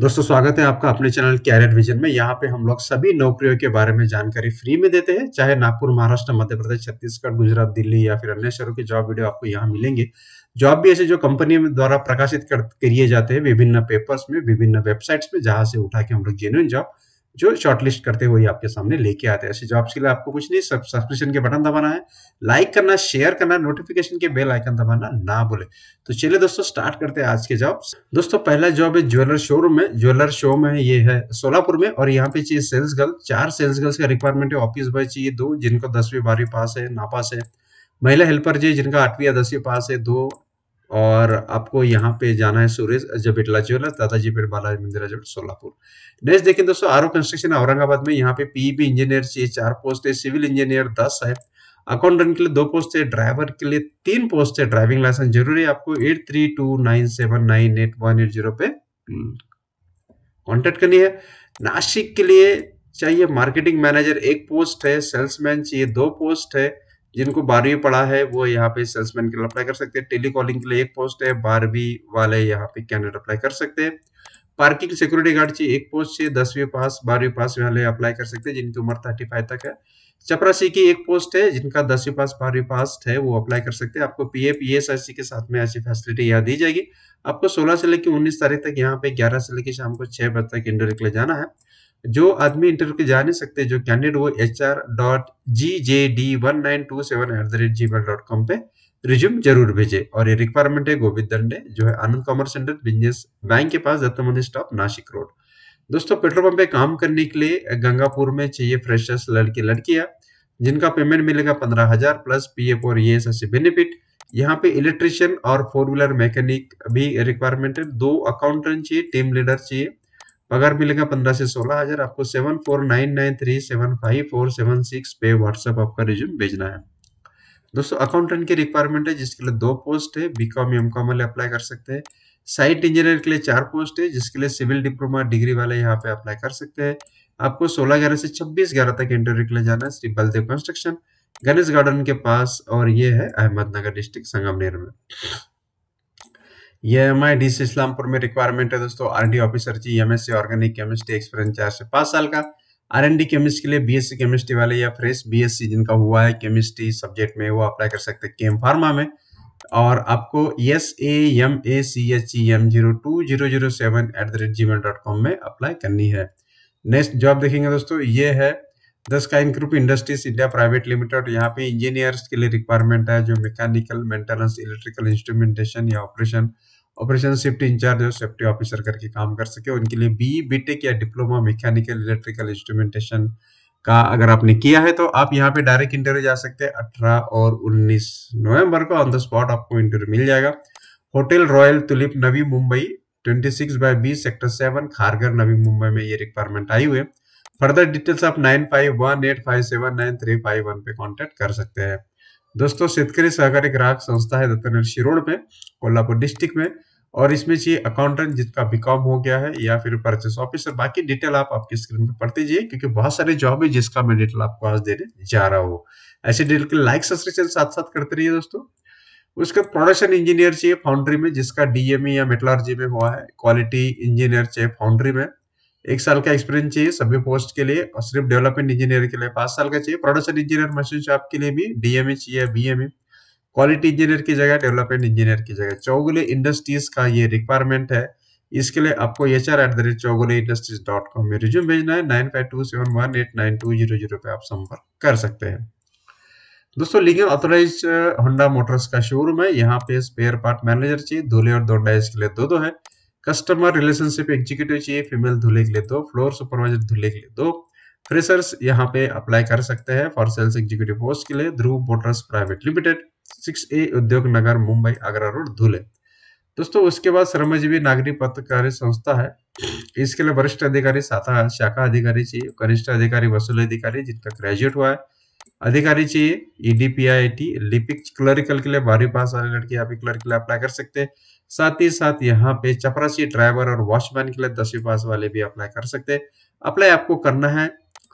दोस्तों स्वागत है आपका अपने चैनल कैरियर विजन में यहाँ पे हम लोग सभी नौकरियों के बारे में जानकारी फ्री में देते हैं चाहे नागपुर महाराष्ट्र मध्य प्रदेश छत्तीसगढ़ गुजरात दिल्ली या फिर अन्य शहरों के जॉब वीडियो आपको यहाँ मिलेंगे जॉब भी ऐसे जो कंपनी द्वारा प्रकाशित करिए किए जाते हैं विभिन्न पेपर्स में विभिन्न वेबसाइट्स में जहाँ से उठा के हम लोग जेन्यून जॉब जो शॉर्टलिस्ट करते हुए आपके सामने लेके आते हैं ऐसे जॉब्स के लिए आपको कुछ नहीं सब्सक्रिप्शन के बटन दबाना है लाइक करना शेयर करना नोटिफिकेशन के बेल आइकन दबाना ना भूले तो चलिए दोस्तों स्टार्ट करते हैं आज के जॉब दोस्तों पहला जॉब है ज्वेलर शोरूम में ज्वेलर शो में ये है सोलापुर में और यहाँ पे चाहिए सेल्स गर्ल चार सेल्स गर्ल्स का रिक्वायरमेंट है ऑफिस बॉय चाहिए दो जिनको दसवीं बारहवीं पास है नापास है महिला हेल्पर जी जिनका आठवीं या दसवीं पास है दो और आपको यहाँ पे जाना है सुरेश जबेटला ज्वेलर्स दादाजी पेट बालाजी मंदिर सोलापुर नेक्स्ट देखें दोस्तों आरओ कंस्ट्रक्शन औरंगाबाद में यहाँ पे पीबी इंजीनियर चाहिए चार पोस्ट है सिविल इंजीनियर दस है अकाउंटेंट के लिए दो पोस्ट है ड्राइवर के लिए तीन पोस्ट है ड्राइविंग लाइसेंस जरूरी है आपको eight three two nine seven nine eight one eight zero पे कॉन्टेक्ट करनी है नासिक के लिए चाहिए मार्केटिंग मैनेजर एक पोस्ट है सेल्समैन चाहिए दो पोस्ट है जिनको बारहवीं पढ़ा है वो यहाँ पे सेल्समैन के लिए अप्लाई कर सकते हैं टेलीकॉलिंग के लिए एक पोस्ट है बारहवीं वाले यहाँ पे कैंडिडेट अप्लाई कर सकते हैं पार्किंग सिक्योरिटी गार्ड चाहिए एक पोस्ट चाहिए दसवीं पास बारहवीं पास वाले अप्लाई कर सकते हैं जिनकी उम्र थर्टी फाइव तक है चपरासी की एक पोस्ट है जिनका दसवीं पास बारहवीं पास है वो अप्लाई कर सकते हैं आपको P A P S C के साथ में ऐसी फैसिलिटी यहाँ दी जाएगी आपको सोलह से लेकर उन्नीस तारीख तक यहाँ पे ग्यारह से लेकर शाम को छह बजे तक इंटरव्यू के लिए जाना है जो आदमी इंटरव्यू के जा नहीं सकते जो कैंडिडेट वो H R dot G J D one nine two seven eight the rate Gmail dot com पे रिज्यूम जरूर भेजे और ये रिक्वायरमेंट है गोविंद दंडे जो है Anand commerce centre business bank के पास मंदिर स्टॉप नासिक रोड दोस्तों पेट्रोल पंप पे काम करने के लिए गंगापुर में चाहिए फ्रेशर्स लड़के लड़कियां जिनका पेमेंट मिलेगा पंद्रह हजार प्लस पी एफ और ये सबसे बेनिफिट यहाँ पे इलेक्ट्रिशियन और फोर व्हीलर मैकेनिक भी रिक्वायरमेंट है दो अकाउंटेंट चाहिए टीम लीडर चाहिए पगार मिलेगा पंद्रह से सोलह हजार आपको seven four nine nine three seven five four seven six पे व्हाट्सएप आपका रिज्यूम भेजना है दोस्तों अकाउंटेंट की रिक्वायरमेंट है जिसके लिए दो पोस्ट है बीकॉम एम कॉम वाले अप्लाई कर सकते हैं साइट इंजीनियर के लिए चार पोस्ट है जिसके लिए सिविल डिप्लोमा डिग्री वाले यहाँ पे अप्लाई कर सकते हैं आपको सोलह ग्यारह से छब्बीस ग्यारह तक इंटरव्यू के लिए जाना है श्री बलदेव कंस्ट्रक्शन गणेश गार्डन के पास और ये है अहमदनगर डिस्ट्रिक्ट संगमनेर में ये M I D C Islampur में रिक्वायरमेंट है दोस्तों आर डी ऑफिसर जी M S C organic chemistry experience चार से पाँच साल का आर एन डी केमिस्ट्री के लिए बी एस सी केमिस्ट्री वाले या फ्रेश बी एस सी जिनका हुआ है केमिस्ट्री सब्जेक्ट में वो अप्लाई कर सकते हैं केम फार्मा में और आपको S A M A C H E M zero two zero zero seven eight the rate Gmail dot com में अप्लाई करनी है नेक्स्ट जॉब देखेंगे दोस्तों ये है the Skyne group industries India private limited यहाँ पे इंजीनियर्स के लिए रिक्वायरमेंट है जो मैकेनिकल मेंटेनेंस इलेक्ट्रिकल इंस्ट्रूमेंटेशन या ऑपरेशन ऑपरेशन शिफ्ट इंचार्ज और सेफ्टी ऑफिसर करके काम कर सके उनके लिए बी बीटेक या डिप्लोमा मैकेनिकल इलेक्ट्रिकल इंस्ट्रूमेंटेशन का अगर आपने किया है तो आप यहाँ पे डायरेक्ट इंटरव्यू जा सकते हैं अठारह और उन्नीस नवम्बर को ऑन द स्पॉट आपको इंटरव्यू मिल जाएगा hotel royal Tulip Navi Mumbai twenty six by 20 sector seven Kharghar Navi Mumbai में ये रिक्वायरमेंट आई हुई है फर्दर डिटेल्स आप nine five one eight five seven nine three five one पे कॉन्टेक्ट कर सकते हैं दोस्तों शेतकारी सहकारी ग्राहक संस्था है दत्तनगर शिरोड में कोल्हापुर डिस्ट्रिक्ट में और इसमें चाहिए अकाउंटेंट जिसका बीकॉम हो गया है या फिर परचेस ऑफिसर बाकी डिटेल आप आपकी स्क्रीन पे पढ़ दीजिए क्योंकि बहुत सारे जॉब है जिसका मैं डिटेल आपको आज देने जा रहा हूँ ऐसे डिटेल के लाइक सब्सक्रिप्शन साथ साथ करते रहिए दोस्तों उसके प्रोडक्शन इंजीनियर चाहिए फाउंड्री में जिसका डीएमई e या मेटलॉर्जी में हुआ है क्वालिटी इंजीनियर चाहिए फाउंड्री में एक साल का एक्सपीरियंस चाहिए सभी पोस्ट के लिए और सिर्फ डेवलपमेंट इंजीनियर के लिए पांच साल का चाहिए प्रोडक्शन इंजीनियर मशीन शॉप के लिए भी डीएमए चाहिए बीएमए क्वालिटी इंजीनियर की जगह डेवलपमेंट इंजीनियर की जगह चौगुले इंडस्ट्रीज का ये रिक्वायरमेंट है इसके लिए आपको H R at the rate Chougule industries dot com में रिज्यूम भेजना है nine five two seven one eight nine two zero zero पे आप संपर्क कर सकते हैं दोस्तों लीगल ऑथोराइज होंडा मोटर्स का शोरूम है यहाँ पे स्पेयर पार्ट मैनेजर चाहिए धोले और दो डाइस के लिए दो दो है कस्टमर रिलेशनशिप एग्जीक्यूटिव चाहिए फीमेल धुले के लिए तो फ्लोर सुपरवाइजर धुले के लिए तो फ्रेशर्स यहाँ पे अप्लाई कर सकते हैं फॉर सेल्स एग्जीक्यूटिव पोस्ट के लिए Dhruv motors private limited six A Udyog Nagar Mumbai Agra road Dhule दोस्तों उसके बाद श्रमजीवी नागरिक पत्रकारी संस्था है इसके लिए वरिष्ठ अधिकारी शाखा शाखा अधिकारी चाहिए कनिष्ठ अधिकारी वसूल अधिकारी जिनका ग्रेजुएट हुआ है अधिकारी चाहिए ईडी e पी लिपिक क्लरिकल के लिए बारहवीं पास वाले लड़के यहाँ पे क्लर्क के लिए अप्लाई कर सकते हैं साथ ही साथ यहाँ पे चपरासी ड्राइवर और वॉचमैन के लिए दसवीं पास वाले भी अप्लाई कर सकते हैं अप्लाई आपको करना है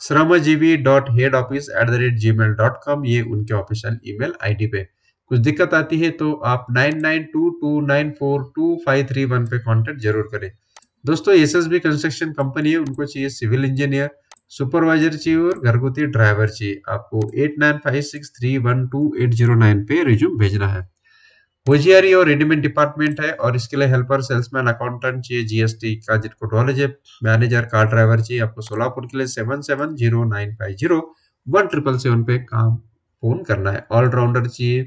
Shramjeevi dot head office at the rate Gmail dot com ये उनके ऑफिशियल ईमेल आईडी पे कुछ दिक्कत आती है तो आप nine nine two two nine four two five three one पे कॉन्टेक्ट जरूर करें दोस्तों S S B construction company है उनको चाहिए सिविल इंजीनियर सुपरवाइजर चाहिए और घरगुती ड्राइवर चाहिए आपको eight nine five six three one two eight zero nine पे रिज्यूम भेजना है होजियारी और रेडीमेड डिपार्टमेंट है और इसके लिए हेल्पर सेल्समैन अकाउंटेंट चाहिए जीएसटी का जिनको नॉलेज है मैनेजर कार ड्राइवर चाहिए आपको सोलापुर के लिए seven seven zero nine five zero one triple seven पे काम फोन करना है ऑलराउंडर चाहिए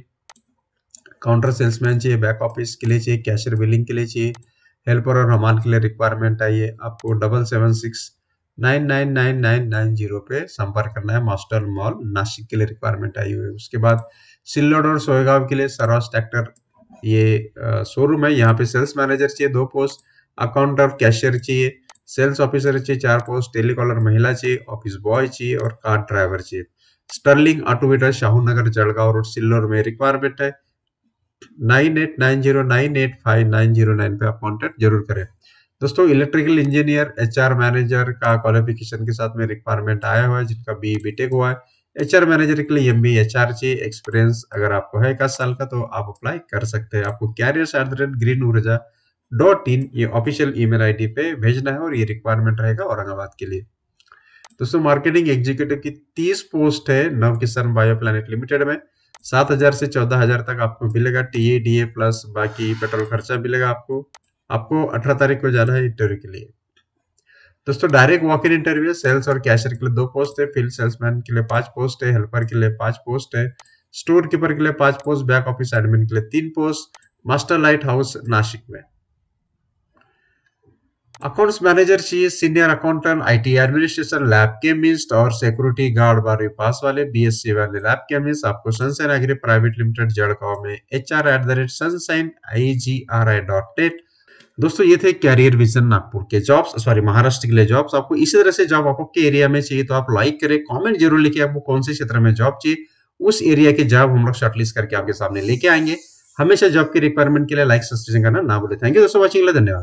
काउंटर सेल्समैन चाहिए बैक ऑफिस के लिए चाहिए कैशियर बिलिंग के लिए चाहिए हेल्पर और हमान के लिए रिक्वायरमेंट आई है आपको डबल सेवन सिक्स जीरो पे संपर्क करना है मास्टर मॉल नासिक के लिए रिक्वायरमेंट आई हुई है उसके बाद सिल्लोड और सोहेगांव के लिए सरवास ट्रैक्टर ये शोरूम है यहाँ पे सेल्स मैनेजर चाहिए दो पोस्ट अकाउंट और कैशियर चाहिए सेल्स ऑफिसर चाहिए चार पोस्ट टेलीकॉलर महिला चाहिए ऑफिस बॉय चाहिए और कार ड्राइवर चाहिए Sterling autometer Shahu Nagar Jalgaon road Sillor में रिक्वायरमेंट है nine eight nine zero nine eight five nine zero nine पे आप कॉन्टेक्ट जरूर करें दोस्तों इलेक्ट्रिकल इंजीनियर एच मैनेजर का क्वालिफिकेशन के साथ में रिक्वायरमेंट आया हुआ है जिनका बी बीटेक हुआ है एच मैनेजर के लिए एम बी एच आर चाहिए एक्सपीरियंस अगर आपको है इक्कीस साल का तो आप अप्लाई कर सकते हैं आपको career at the rate green Urja dot in ये ऑफिशियल ईमेल आईडी पे भेजना है और ये रिक्वायरमेंट रहेगा औरंगाबाद के लिए दोस्तों मार्केटिंग एग्जीक्यूटिव की तीस पोस्ट है नव किसान बायो प्लानिट लिमिटेड में सात हजार से चौदह हजार तक आपको मिलेगा टीए डीए प्लस बाकी पेट्रोल खर्चा मिलेगा आपको आपको अठारह तारीख को जाना है इंटरव्यू के लिए दोस्तों direct walk in interview sales और कैशियर के लिए दो पोस्ट है फील्ड सेल्समैन के लिए पांच पोस्ट है हेल्पर के लिए पांच पोस्ट है स्टोर कीपर के लिए पांच पोस्ट बैक ऑफिस एडमिन के लिए तीन post master light house Nashik में अकाउंट्स मैनेजर चाहिए senior accountant IT administration lab chemist और सिक्योरिटी गार्ड बारहवीं पास वाले बीएससी वाले लैब केमिस्ट आपको सनसाइन एग्री प्राइवेट लिमिटेड जड़गांव में H R at the rate sunshine I ji are I dot net दोस्तों ये थे कैरियर विजन नागपुर के जॉब्स सॉरी महाराष्ट्र के लिए जॉब्स आपको इसी तरह से जॉब आपको के एरिया में चाहिए तो आप लाइक करें कमेंट जरूर लिखिए आपको कौन से क्षेत्र में जॉब चाहिए उस एरिया के जॉब हम लोग शॉर्टलिस्ट करके आपके सामने लेके आएंगे हमेशा जॉब की रिक्वायरमेंट के लिए लाइक सब्सक्रिप्शन करना ना बोले थैंक यू दोस्तों वॉचिंग धन्यवाद